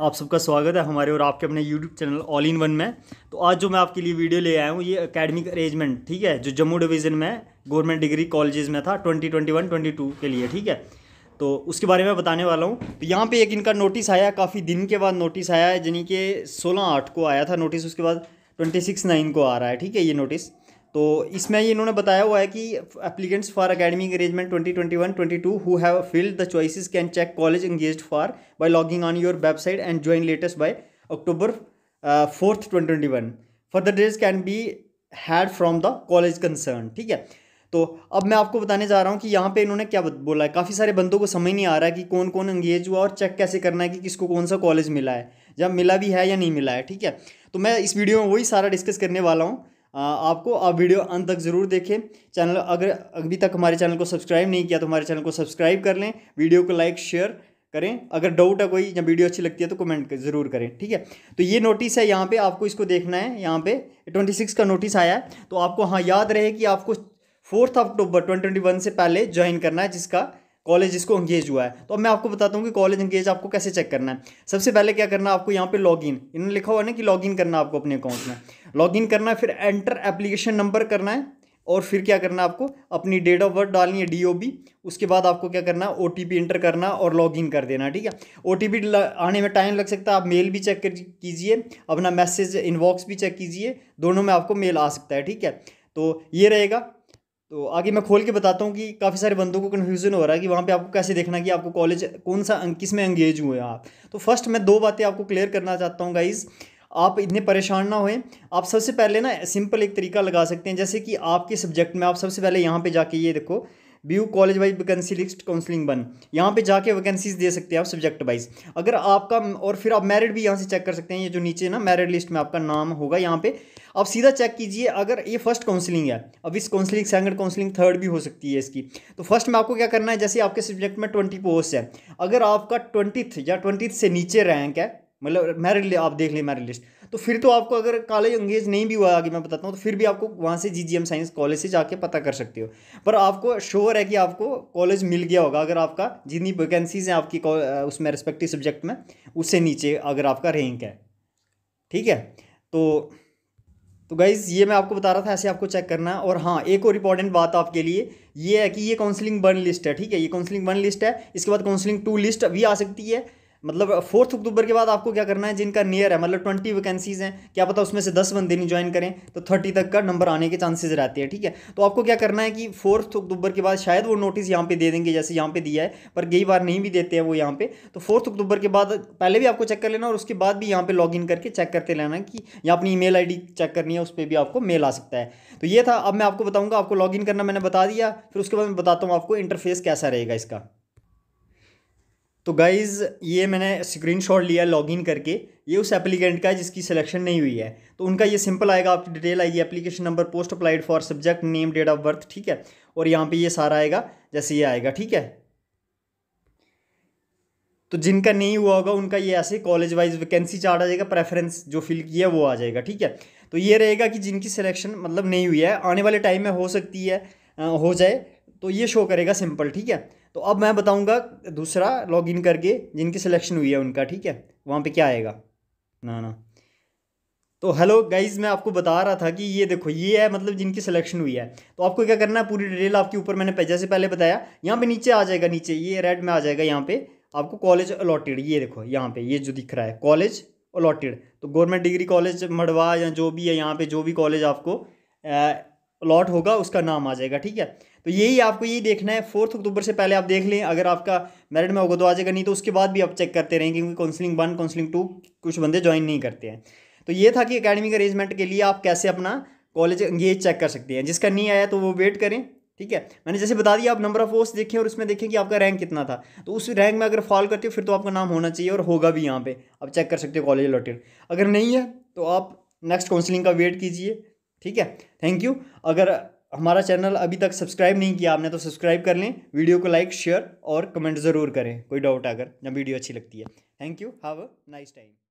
आप सबका स्वागत है हमारे और आपके अपने YouTube channel all in one में तो आज जो मैं आपके लिए वीडियो ले आया हूँ ये एकेडमिक अरेंजमेंट ठीक है जो जम्मू डिवीज़न में गवर्नमेंट डिग्री कॉलेजेस में था 2021 22 के लिए ठीक है तो उसके बारे में बताने वाला हूँ तो यहाँ पे एक इनका नोटिस आया काफ़ी दिन के बाद नोटिस आया है यानी कि सोलह आठ को आया था नोटिस उसके बाद ट्वेंटी सिक्स नाइन को आ रहा है ठीक है ये नोटिस तो इसमें ये इन्होंने बताया हुआ है कि applicants for academic arrangement 2021 22 who have filled the choices can check college engage for by logging on your website and join latest by October fourth twenty twenty one further days can be had from the college concern ठीक है तो अब मैं आपको बताने जा रहा हूँ कि यहाँ पे इन्होंने क्या बोला है काफ़ी सारे बंदों को समझ नहीं आ रहा है कि कौन कौन एंगेज हुआ और चेक कैसे करना है कि किसको कौन सा कॉलेज मिला है जब मिला भी है या नहीं मिला है ठीक है तो मैं इस वीडियो में वही सारा डिस्कस करने वाला हूँ आपको आप वीडियो अंत तक ज़रूर देखें चैनल अगर अभी तक हमारे चैनल को सब्सक्राइब नहीं किया तो हमारे चैनल को सब्सक्राइब कर लें वीडियो को लाइक शेयर करें अगर डाउट है कोई या वीडियो अच्छी लगती है तो कमेंट कर, जरूर करें ठीक है तो ये नोटिस है यहाँ पे आपको इसको देखना है यहाँ पे ट्वेंटी सिक्स का नोटिस आया है तो आपको हाँ याद रहे कि आपको fourth October twenty twenty one से पहले ज्वाइन करना है जिसका कॉलेज इसको एंगेज हुआ है तो अब मैं आपको बताता हूँ कि कॉलेज इंगेज आपको कैसे चेक करना है सबसे पहले क्या करना आपको यहाँ पे लॉगिन इन्होंने लिखा हुआ है ना कि लॉगिन करना आपको अपने अकाउंट में लॉगिन करना है फिर एंटर एप्लीकेशन नंबर करना है और फिर क्या करना है आपको अपनी डेट ऑफ बर्थ डालनी है डी उसके बाद आपको क्या करना है ओ एंटर करना और लॉगिन कर देना ठीक है ओ आने में टाइम लग सकता है आप मेल भी चेक कीजिए अपना मैसेज इनबॉक्स भी चेक कीजिए दोनों में आपको मेल आ सकता है ठीक है तो ये रहेगा तो आगे मैं खोल के बताता हूँ कि काफ़ी सारे बंदों को कन्फ्यूज़न हो रहा है कि वहाँ पे आपको कैसे देखना कि आपको कॉलेज कौन सा किस में एंगेज हुए आप तो फर्स्ट मैं दो बातें आपको क्लियर करना चाहता हूँ गाइज़ आप इतने परेशान ना होएं आप सबसे पहले ना सिंपल एक तरीका लगा सकते हैं जैसे कि आपके सब्जेक्ट में आप सबसे पहले यहाँ पे जाके ये देखो B college wise vacancy list counselling बन यहाँ पे जाके वैकेंसीज दे सकते हैं आप सब्जेक्ट वाइज अगर आपका और फिर आप मेरिट भी यहाँ से चेक कर सकते हैं ये जो नीचे ना मेरिट लिस्ट में आपका नाम होगा यहाँ पे आप सीधा चेक कीजिए अगर ये फर्स्ट काउंसलिंग है अब इस काउंसलिंग सेकंड काउंसलिंग थर्ड भी हो सकती है इसकी तो फर्स्ट में आपको क्या करना है जैसे आपके सब्जेक्ट में ट्वेंटी पोस्ट है अगर आपका ट्वेंटी या ट्वेंटी से नीचे रैंक है मतलब मेरिट आप देख लें मेरिट लिस्ट तो फिर तो आपको अगर कॉलेज एंगेज नहीं भी हुआ आगे मैं बताता हूँ तो फिर भी आपको वहाँ से जी साइंस कॉलेज से जाके पता कर सकते हो पर आपको श्योर है कि आपको कॉलेज मिल गया होगा अगर आपका जितनी वैकेंसीज हैं आपकी उसमें रेस्पेक्टिव सब्जेक्ट में उससे नीचे अगर आपका रैंक है ठीक है तो तो गाइज़ ये मैं आपको बता रहा था ऐसे आपको चेक करना है और हाँ एक और इंपॉर्टेंट बात आपके लिए ये है कि ये काउंसलिंग वन लिस्ट है ठीक है ये काउंसलिंग वन लिस्ट है इसके बाद काउंसलिंग टू लिस्ट भी आ सकती है मतलब फोर्थ uh, अक्टूबर के बाद आपको क्या करना है जिनका नियर है मतलब ट्वेंटी वैकेंसीज हैं क्या पता उसमें से दस बंदे नहीं ज्वाइन करें तो थर्टी तक का नंबर आने के चांसेस रहते हैं ठीक है तो आपको क्या करना है कि फोर्थ अक्टूबर के बाद शायद वो नोटिस यहाँ पे दे देंगे जैसे यहाँ पे दिया है पर कई बार नहीं भी देते हैं वो यहाँ पे तो फोर्थ अक्टूबर के बाद पहले भी आपको चेक कर लेना और उसके बाद भी यहाँ पर लॉग करके चेक करते रहना कि यहाँ अपनी ईमेल आईडी चेक करनी है उस पर भी आपको मेल आ सकता है तो ये था अब मैं आपको बताऊँगा आपको लॉग करना मैंने बता दिया फिर उसके बाद मैं बताता हूँ आपको इंटरफेस कैसा रहेगा इसका तो गाइज़ ये मैंने स्क्रीनशॉट लिया लॉगिन करके ये उस एप्लीकेंट का है जिसकी सिलेक्शन नहीं हुई है तो उनका ये सिंपल आएगा आपकी डिटेल आएगी application number post applied for subject name date of birth ठीक है और यहाँ पे ये सारा आएगा जैसे ये आएगा ठीक है तो जिनका नहीं हुआ होगा उनका ये ऐसे कॉलेज वाइज वैकेंसी चार्ट आ जाएगा प्रेफरेंस जो फिल किया वो आ जाएगा ठीक है तो ये रहेगा कि जिनकी सिलेक्शन मतलब नहीं हुई है आने वाले टाइम में हो सकती है हो जाए तो ये शो करेगा सिंपल ठीक है तो अब मैं बताऊंगा दूसरा लॉगिन करके जिनकी सिलेक्शन हुई है उनका ठीक है वहाँ पे क्या आएगा ना ना तो हेलो गाइज मैं आपको बता रहा था कि ये देखो ये है मतलब जिनकी सिलेक्शन हुई है तो आपको क्या करना है पूरी डिटेल आपके ऊपर मैंने जैसे पहले बताया यहाँ पे नीचे आ जाएगा नीचे ये रेड में आ जाएगा यहाँ पे आपको कॉलेज अलॉटेड ये देखो यहाँ पे ये जो दिख रहा है कॉलेज अलॉटेड तो गवर्नमेंट डिग्री कॉलेज मड़वा या जो भी है यहाँ पर जो भी कॉलेज आपको अलॉट होगा उसका नाम आ जाएगा ठीक है तो यही आपको यही देखना है फोर्थ अक्टूबर से पहले आप देख लें अगर आपका मेरिट में होगा तो आज अगर नहीं तो उसके बाद भी आप चेक करते रहेंगे क्योंकि काउंसलिंग वन काउंसलिंग टू कुछ बंदे ज्वाइन नहीं करते हैं तो ये था कि अकेडमिक अरेंजमेंट के लिए आप कैसे अपना कॉलेज एंगेज चेक कर सकते हैं जिसका नहीं आया तो वो वेट करें ठीक है मैंने जैसे बता दिया आप नंबर ऑफ पोस्ट देखें और उसमें देखें कि आपका रैंक कितना था तो उस रैंक में अगर फॉल करते हो फिर तो आपका नाम होना चाहिए और होगा भी यहाँ पे आप चेक कर सकते हो कॉलेज अलॉटेड अगर नहीं है तो आप नेक्स्ट काउंसलिंग का वेट कीजिए ठीक है थैंक यू अगर हमारा चैनल अभी तक सब्सक्राइब नहीं किया आपने तो सब्सक्राइब कर लें वीडियो को लाइक शेयर और कमेंट ज़रूर करें कोई डाउट अगर जब वीडियो अच्छी लगती है thank you have a nice time